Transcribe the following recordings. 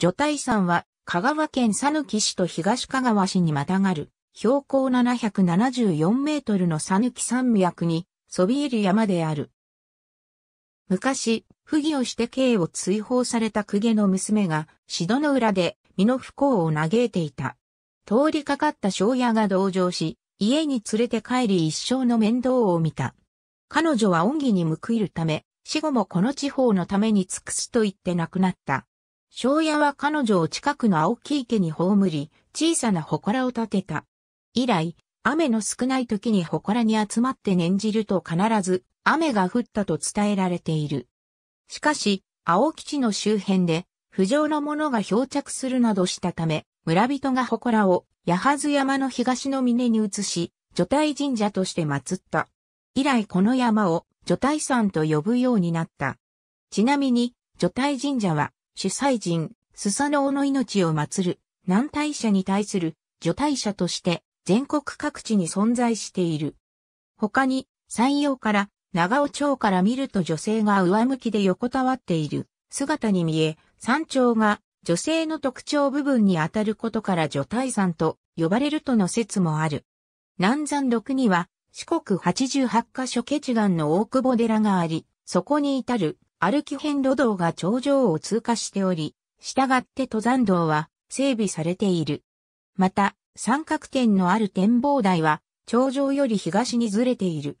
女体山は、香川県讃岐市と東香川市にまたがる、標高774メートルの讃岐山脈に、そびえる山である。昔、不義をして刑を追放された公家の娘が、シドの裏で、身の不幸を嘆いていた。通りかかった庄屋が同情し、家に連れて帰り一生の面倒を見た。彼女は恩義に報いるため、死後もこの地方のために尽くすと言って亡くなった。庄屋は彼女を近くの青木池に葬り、小さな祠を建てた。以来、雨の少ない時に祠に集まって念じると必ず雨が降ったと伝えられている。しかし、青吉の周辺で、不浄のものが漂着するなどしたため、村人が祠を、八幡山の東の峰に移し、除体神社として祀った。以来この山を除体山と呼ぶようになった。ちなみに、除体神社は、主催人、スサノオの命を祀る、南大社に対する除大社として全国各地に存在している。他に、山陽から長尾町から見ると女性が上向きで横たわっている姿に見え、山頂が女性の特徴部分に当たることから女大山と呼ばれるとの説もある。南山麓には四国88カ所ケチ岩の大久保寺があり、そこに至る歩き遍路道が頂上を通過しており、従って登山道は整備されている。また、三角点のある展望台は、頂上より東にずれている。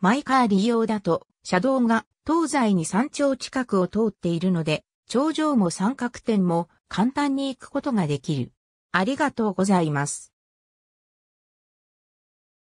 マイカー利用だと、車道が東西に山頂近くを通っているので、頂上も三角点も簡単に行くことができる。ありがとうございます。